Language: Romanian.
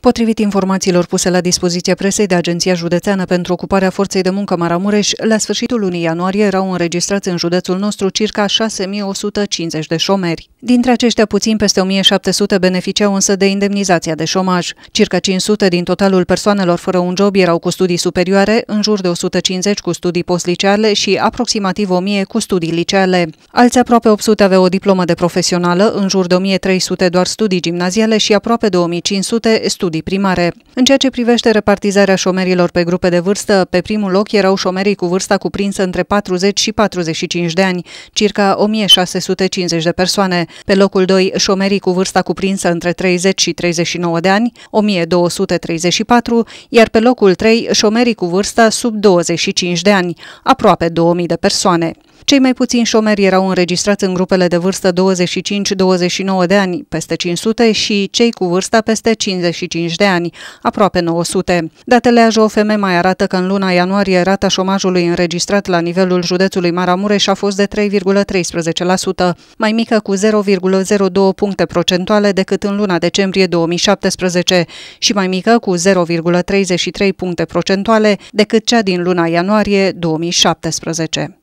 Potrivit informațiilor puse la dispoziție presei de Agenția Județeană pentru Ocuparea Forței de Muncă Maramureș, la sfârșitul lunii ianuarie erau înregistrați în județul nostru circa 6150 de șomeri. Dintre aceștia, puțin peste 1700 beneficiau însă de indemnizația de șomaj. Circa 500 din totalul persoanelor fără un job erau cu studii superioare, în jur de 150 cu studii postliceale și aproximativ 1000 cu studii liceale. Alți aproape 800 aveau o diplomă de profesională, în jur de 1300 doar studii gimnaziale și aproape 2500 studii studii primare. În ceea ce privește repartizarea șomerilor pe grupe de vârstă, pe primul loc erau șomerii cu vârsta cuprinsă între 40 și 45 de ani, circa 1650 de persoane. Pe locul 2, șomerii cu vârsta cuprinsă între 30 și 39 de ani, 1234, iar pe locul 3, șomerii cu vârsta sub 25 de ani, aproape 2000 de persoane. Cei mai puțini șomeri erau înregistrați în grupele de vârstă 25-29 de ani, peste 500, și cei cu vârsta peste 55 de ani, aproape 900. Datele AJOFM mai arată că în luna ianuarie rata șomajului înregistrat la nivelul județului Maramureș a fost de 3,13%, mai mică cu 0,02 puncte procentuale decât în luna decembrie 2017 și mai mică cu 0,33 puncte procentuale decât cea din luna ianuarie 2017.